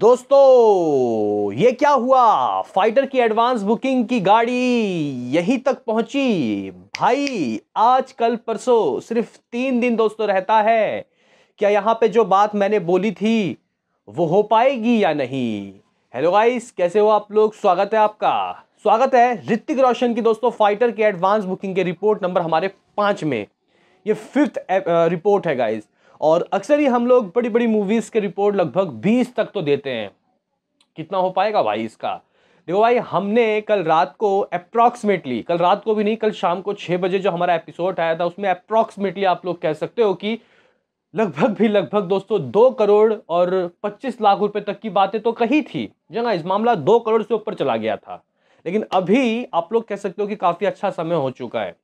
दोस्तों ये क्या हुआ फाइटर की एडवांस बुकिंग की गाड़ी यहीं तक पहुंची भाई आज कल परसों सिर्फ तीन दिन दोस्तों रहता है क्या यहाँ पे जो बात मैंने बोली थी वो हो पाएगी या नहीं हेलो गाइस कैसे हो आप लोग स्वागत है आपका स्वागत है ऋतिक रोशन की दोस्तों फाइटर की एडवांस बुकिंग के रिपोर्ट नंबर हमारे पाँच में ये फिफ्थ रिपोर्ट है गाइज़ और अक्सर ही हम लोग बड़ी बड़ी मूवीज़ के रिपोर्ट लगभग बीस तक तो देते हैं कितना हो पाएगा भाई इसका देखो भाई हमने कल रात को अप्रॉक्सीमेटली कल रात को भी नहीं कल शाम को छः बजे जो हमारा एपिसोड आया था उसमें अप्रॉक्सीमेटली आप लोग कह सकते हो कि लगभग भी लगभग दोस्तों दो करोड़ और पच्चीस लाख रुपए तक की बातें तो कही थी जना इस मामला दो करोड़ से ऊपर चला गया था लेकिन अभी आप लोग कह सकते हो कि काफ़ी अच्छा समय हो चुका है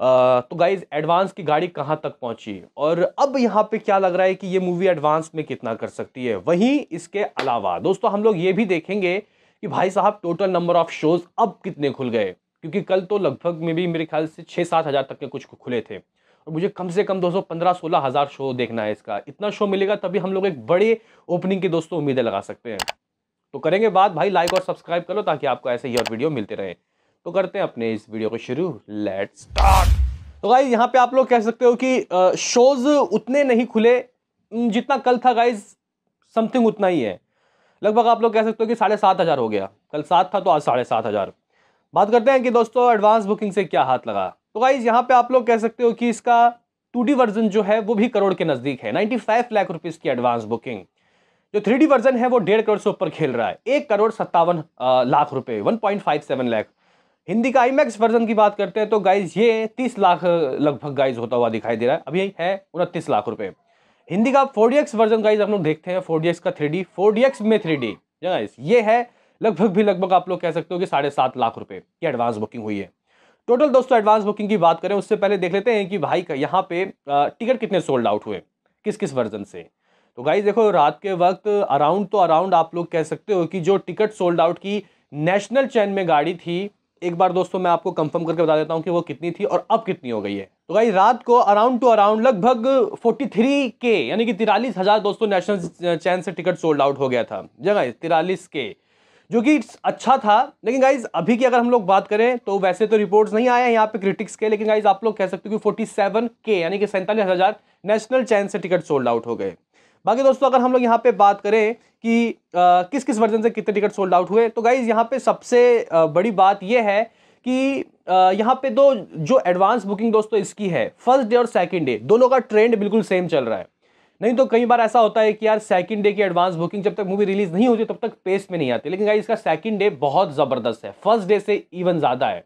तो गाइज एडवांस की गाड़ी कहाँ तक पहुँची और अब यहाँ पे क्या लग रहा है कि ये मूवी एडवांस में कितना कर सकती है वहीं इसके अलावा दोस्तों हम लोग ये भी देखेंगे कि भाई साहब टोटल नंबर ऑफ शोज़ अब कितने खुल गए क्योंकि कल तो लगभग में भी मेरे ख्याल से छः सात हज़ार तक के कुछ खुले थे और मुझे कम से कम दोस्तों पंद्रह सोलह हज़ार शो देखना है इसका इतना शो मिलेगा तभी हम लोग एक बड़े ओपनिंग की दोस्तों उम्मीदें लगा सकते हैं तो करेंगे बात भाई लाइक और सब्सक्राइब करो ताकि आपको ऐसे ही और वीडियो मिलते रहे तो करते हैं अपने इस वीडियो को शुरू लेट स्टार्ट तो गाइज यहाँ पे आप लोग कह सकते हो कि शोज़ उतने नहीं खुले जितना कल था गाइज समथिंग उतना ही है लगभग आप लोग कह सकते हो कि साढ़े सात हज़ार हो गया कल सात था तो आज साढ़े सात हज़ार बात करते हैं कि दोस्तों एडवांस बुकिंग से क्या हाथ लगा तो गाइज यहाँ पे आप लोग कह सकते हो कि इसका टू वर्जन जो है वो भी करोड़ के नज़दीक है नाइन्टी फाइव लाख रुपीज़ की एडवांस बुकिंग जो थ्री वर्जन है वो डेढ़ करोड़ से ऊपर खेल रहा है एक करोड़ सत्तावन लाख रुपए one point five seven lakh Hindi का आईमैक्स वर्जन की बात करते हैं तो गाइज ये तीस लाख लगभग गाइज होता हुआ दिखाई दे रहा है अभी है उनतीस लाख रुपए हिंदी का फोर वर्जन गाइज हम लोग देखते हैं फोर का थ्री डी में थ्री डी ये है लगभग भी लगभग आप लोग कह सकते हो कि साढ़े सात लाख रुपए की एडवांस बुकिंग हुई है टोटल दोस्तों एडवांस बुकिंग की बात करें उससे पहले देख लेते हैं कि भाई का यहाँ पे टिकट कितने सोल्ड आउट हुए किस किस वर्जन से तो गाइज देखो रात के वक्त अराउंड तो अराउंड आप लोग कह सकते हो कि जो टिकट सोल्ड आउट की नेशनल चैन में गाड़ी थी एक बार दोस्तों मैं आपको कंफर्म करके बता देता हूँ कि वो कितनी थी और अब कितनी हो गई है तो भाई रात को अराउंड टू अराउंड लगभग 43 के यानी कि तिरालीस हज़ार दोस्तों नेशनल चैन से टिकट सोल्ड आउट हो गया था जगह गाइज तिरालीस के जो कि अच्छा था लेकिन गाइज अभी की अगर हम लोग बात करें तो वैसे तो रिपोर्ट्स नहीं आए हैं यहाँ पे क्रिटिक्स के लेकिन गाइज आप लोग कह सकते हो कि 47 के यानी कि सैंतालीस हज़ार नेशनल चैन से टिकट सोल्ड आउट हो गए बाकी दोस्तों अगर हम लोग यहाँ पे बात करें कि आ, किस किस वर्जन से कितने टिकट सोल्ड आउट हुए तो गाइज यहाँ पे सबसे आ, बड़ी बात यह है कि आ, यहाँ पे दो जो एडवांस बुकिंग दोस्तों इसकी है फर्स्ट डे और सेकेंड डे दोनों का ट्रेंड बिल्कुल सेम चल रहा है नहीं तो कई बार ऐसा होता है कि यार सेकंड डे की एडवांस बुकिंग जब तक मूवी रिलीज नहीं होती तब तक पेस में नहीं आती लेकिन गाइस इसका सेकंड डे बहुत ज़बरदस्त है फर्स्ट डे से इवन ज़्यादा है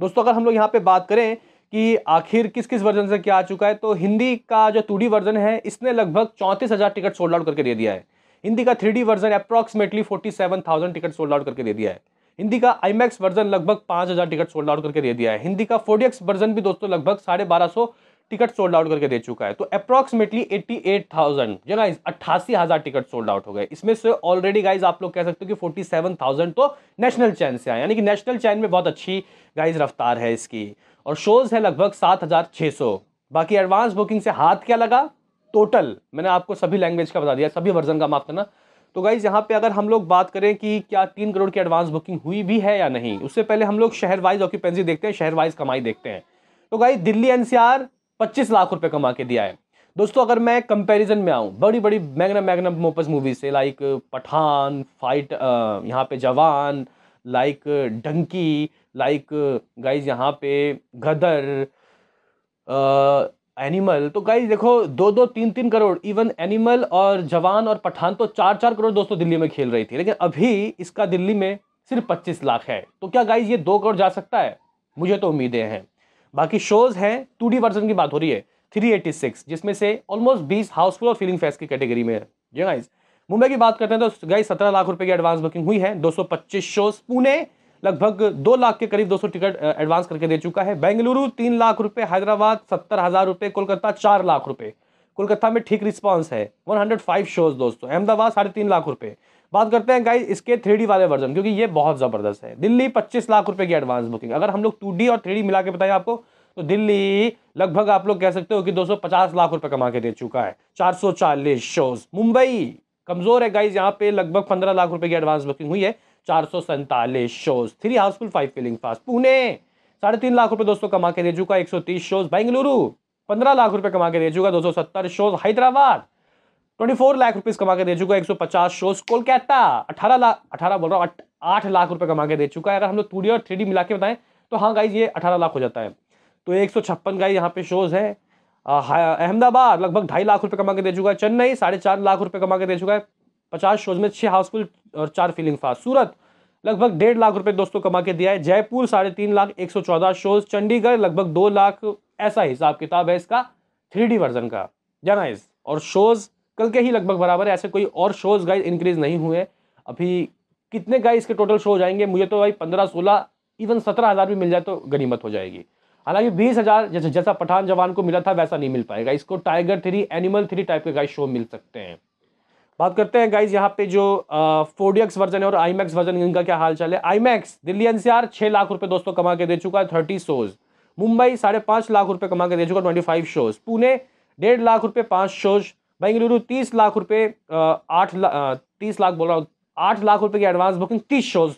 दोस्तों अगर हम लोग यहाँ पे बात करें कि आखिर किस किस वर्जन से क्या आ चुका है तो हिंदी का जो टू वर्जन है इसने लगभग चौंतीस हज़ार टिकट सोल्ड आउट करके दे दिया है हिंदी का three version approximately forty seven thousand ticket sold out करके दे दिया है हिंदी का आई वर्जन लगभग पाँच हज़ार टिकट सोल्ड आउट करके दे दिया है हिंदी का फोर्डीएक्स वर्जन भी दोस्तों लगभग साढ़े बारह सौ टिकट सोल्ड आउट करके दे चुका है तो अप्रॉक्सीमेटली एट्टी एट थाउजेंड जगह अट्ठासी हज़ार टिकट सोल्ड आउट हो गए इसमें से ऑलरेडी गाइज आप लोग कह सकते हो कि फोर्टी सेवन थाउजेंड तो नेशनल चैन से आए यानी कि नेशनल चैन में बहुत अच्छी गाइज रफ्तार है इसकी और शोज़ है लगभग सात हज़ार छः सौ बाकी एडवांस बुकिंग से हाथ क्या लगा टोटल मैंने आपको सभी लैंग्वेज का बता दिया सभी वर्जन का माफ करना तो गाइज़ यहाँ पे अगर हम लोग बात करें कि क्या तीन करोड़ की एडवांस बुकिंग हुई भी है या नहीं उससे पहले हम लोग शहर वाइज ऑक्यूपेंसी देखते हैं शहर वाइज कमाई देखते हैं तो गाइज दिल्ली एनसीआर 25 लाख रुपए कमा के दिया है दोस्तों अगर मैं कंपैरिजन में आऊँ बड़ी बड़ी मैग्नम मैग्नम मोपस मूवी से लाइक पठान फाइट यहाँ पे जवान लाइक डंकी लाइक गाइज यहाँ पे गदर एनिमल तो गाइज देखो दो दो तीन तीन करोड़ इवन एनिमल और जवान और पठान तो चार चार करोड़ दोस्तों दिल्ली में खेल रही थी लेकिन अभी इसका दिल्ली में सिर्फ पच्चीस लाख है तो क्या गाइज ये दो करोड़ जा सकता है मुझे तो उम्मीदें हैं बाकी शोज हैं टू डी वर्जन की बात हो रही है थ्री एटी सिक्स जिसमें से ऑलमोस्ट बीस हाउसफुल और फीलिंग फेस्ट की कैटेगरी में है जी गाइज मुंबई की बात करते हैं तो गाइज सत्रह लाख रुपए की एडवांस बुकिंग हुई है दो सौ पच्चीस शोज पुणे लगभग दो लाख के करीब 200 टिकट एडवांस करके दे चुका है बेंगलुरु तीन लाख रुपए हैदराबाद सत्तर हज़ार रुपये कोलकाता चार लाख रुपए कोलकाता में ठीक रिस्पॉन्स है 105 शोज दोस्तों अहमदाबाद साढ़े तीन लाख रुपए बात करते हैं गाइज इसके थ्री वाले वर्जन क्योंकि ये बहुत ज़बरदस्त है दिल्ली पच्चीस लाख रुपये की एडवांस बुकिंग अगर हम लोग टू और थ्री मिला के बताएं आपको तो दिल्ली लगभग आप लोग कह सकते हो कि दो लाख रुपए कमा के दे चुका है चार शोज मुंबई कमजोर है गाइज यहाँ पे लगभग पंद्रह लाख रुपए की एडवांस बुकिंग हुई है चार सौ सैंतालीस shows three housefull five filling fast Pune साढ़े तीन लाख रुपए दोस्तों कमा के दे चुका एक सौ तीस शोज बेंगलुरु पंद्रह लाख रुपए कमा के दे चुका दो सौ सत्तर shows Hyderabad twenty four lakh rupees कमा के दे चुका एक सौ पचास शोज कोलकाता अठारह लाख अठारह बोल रहा हूँ आठ लाख रुपए कमा के दे चुका है अगर हम लोग टू डी और थ्री डी मिला के बताएं तो हाँ गाइज ये अठारह लाख हो जाता है तो एक सौ छप्पन गाइज यहाँ पे शोज है अहमदाबाद लगभग ढाई लाख रुपए कमा के दे चुका है चेन्नई साढ़े चार लाख रुपए कमा के दे चुका है पचास शोज में छः हाउसफुल और चार फीलिंग फास्ट सूरत लगभग डेढ़ लाख रुपए दोस्तों कमा के दिया है जयपुर साढ़े तीन लाख एक सौ चौदह शोज चंडीगढ़ लगभग दो लाख ऐसा हिसाब किताब है इसका थ्री वर्जन का जनाइज और शोज कल के ही लगभग बराबर है ऐसे कोई और शोज गाइज इंक्रीज नहीं हुए अभी कितने गाइज के टोटल शो जाएंगे मुझे तो भाई पंद्रह सोलह इवन सत्रह हज़ार भी मिल जाए तो गनीमत हो जाएगी हालांकि बीस हज़ार जैसा पठान जवान को मिला था वैसा नहीं मिल पाएगा इसको Tiger three Animal three type के गाइज शो मिल सकते हैं बात करते हैं गाइज यहाँ पे जो फोर वर्जन है और आई वर्जन इनका क्या हाल चाल है आई दिल्ली एनसीआर छः लाख रुपए दोस्तों कमा के दे चुका है थर्टी शोज मुंबई साढ़े पाँच लाख रुपए कमा के दे चुका ट्वेंटी फाइव शोज पुणे डेढ़ लाख रुपए पाँच शोज बेंगलुरु तीस लाख रुपए आठ तीस लाख बोल रहा हूँ आठ लाख रुपए की एडवांस बुकिंग तीस शोज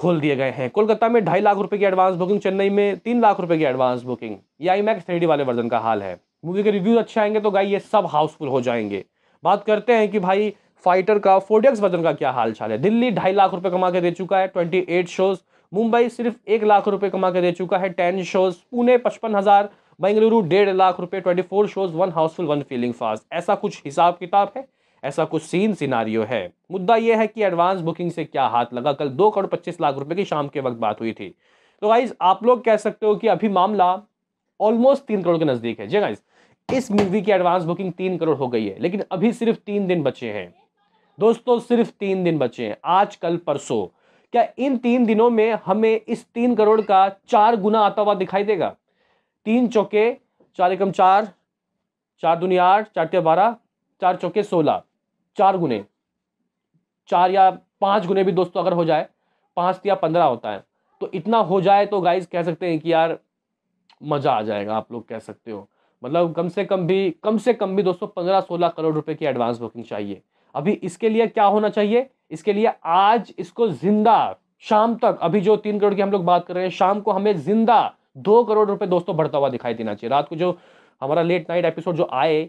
खोल दिए गए हैं कोलकाता में ढाई लाख रुपए की एडवांस बुकिंग चेन्नई में तीन लाख रुपए की एडवांस बुकिंग ये आई मैक्स वाले वर्जन का हाल है मूवी के रिव्यूज अच्छे आएंगे तो गाई ये सब हाउसफुल हो जाएंगे बात करते हैं कि भाई फाइटर का फोर्डियक्स वजन का क्या हाल चाल है दिल्ली ढाई लाख रुपए कमा के दे चुका है ट्वेंटी एट शोज मुंबई सिर्फ एक लाख रुपए कमा के दे चुका है टेन शोज पुणे पचपन हजार बेंगलुरु डेढ़ लाख रुपए twenty four shows one housefull one feeling fast ऐसा कुछ हिसाब किताब है ऐसा कुछ सीन सिनारियो है मुद्दा यह है कि एडवांस बुकिंग से क्या हाथ लगा कल दो करोड़ पच्चीस लाख रुपए की शाम के वक्त बात हुई थी तो गाइज आप लोग कह सकते हो कि अभी मामला ऑलमोस्ट तीन करोड़ के नज़दीक है जी गाइज इस मूवी की एडवांस बुकिंग तीन करोड़ हो गई है लेकिन अभी सिर्फ तीन दिन बचे हैं दोस्तों सिर्फ तीन दिन बचे हैं आज कल परसों क्या इन तीन दिनों में हमें इस तीन करोड़ का चार गुना आता हुआ दिखाई देगा तीन चौके चार एकम चार चार दुनिया आठ चार तिया बारह चार चौके सोलह चार गुने चार या पांच गुने भी दोस्तों अगर हो जाए पांच या पंद्रह होता है तो इतना हो जाए तो गाइज कह सकते हैं कि यार मज़ा आ जाएगा आप लोग कह सकते हो मतलब कम से कम भी कम से कम भी दोस्तों पंद्रह सोलह करोड़ रुपए की एडवांस बुकिंग चाहिए अभी इसके लिए क्या होना चाहिए इसके लिए आज इसको जिंदा शाम तक अभी जो तीन करोड़ की हम लोग बात कर रहे हैं शाम को हमें जिंदा दो करोड़ रुपए दोस्तों बढ़ता हुआ दिखाई देना चाहिए रात को जो हमारा लेट नाइट एपिसोड जो आए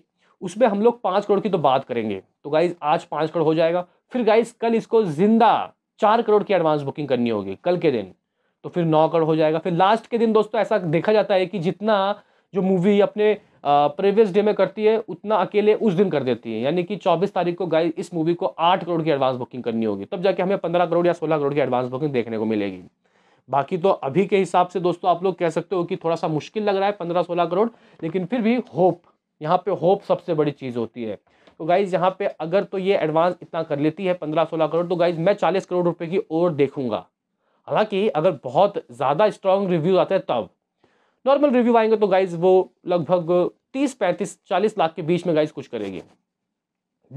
उसमें हम लोग पाँच करोड़ की तो बात करेंगे तो गाइज आज पाँच करोड़ हो जाएगा फिर गाइज कल इसको जिंदा चार करोड़ की एडवांस बुकिंग करनी होगी कल के दिन तो फिर नौ करोड़ हो जाएगा फिर लास्ट के दिन दोस्तों ऐसा देखा जाता है कि जितना जो मूवी अपने प्रीवियस डे में करती है उतना अकेले उस दिन कर देती है यानी कि 24 तारीख को गाइस इस मूवी को 8 करोड़ की एडवांस बुकिंग करनी होगी तब जाके हमें 15 करोड़ या 16 करोड़ की एडवांस बुकिंग देखने को मिलेगी बाकी तो अभी के हिसाब से दोस्तों आप लोग कह सकते हो कि थोड़ा सा मुश्किल लग रहा है पंद्रह सोलह करोड़ लेकिन फिर भी होप यहाँ पर होप सबसे बड़ी चीज़ होती है तो गाइज यहाँ पर अगर तो ये एडवांस इतना कर लेती है पंद्रह सोलह करोड़ तो गाइज मैं चालीस करोड़ रुपये की ओर देखूंगा हालांकि अगर बहुत ज़्यादा स्ट्रॉन्ग रिव्यूज आते हैं तब नॉर्मल रिव्यू आएंगे तो गाइज वो लगभग तीस पैंतीस चालीस लाख के बीच में गाइज कुछ करेगी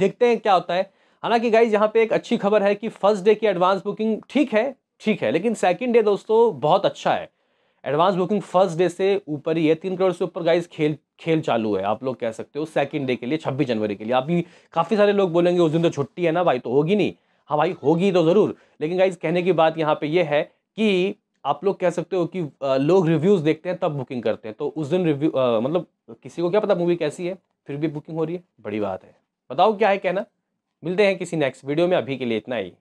देखते हैं क्या होता है हालांकि गाइज यहाँ पे एक अच्छी खबर है कि फर्स्ट डे की एडवांस बुकिंग ठीक है ठीक है लेकिन सेकेंड डे दोस्तों बहुत अच्छा है एडवांस बुकिंग फर्स्ट डे से ऊपर ही है तीन करोड़ से ऊपर गाइज खेल खेल चालू है आप लोग कह सकते हो सेकंड डे के लिए छब्बीस जनवरी के लिए अभी काफ़ी सारे लोग बोलेंगे उस दिन तो छुट्टी है ना भाई तो होगी नहीं हाँ भाई होगी तो ज़रूर लेकिन गाइज कहने की बात यहाँ पे ये यह है कि आप लोग कह सकते हो कि लोग रिव्यूज़ देखते हैं तब बुकिंग करते हैं तो उस दिन रिव्यू मतलब किसी को क्या पता मूवी कैसी है फिर भी बुकिंग हो रही है बड़ी बात है बताओ क्या है कहना मिलते हैं किसी नेक्स्ट वीडियो में अभी के लिए इतना ही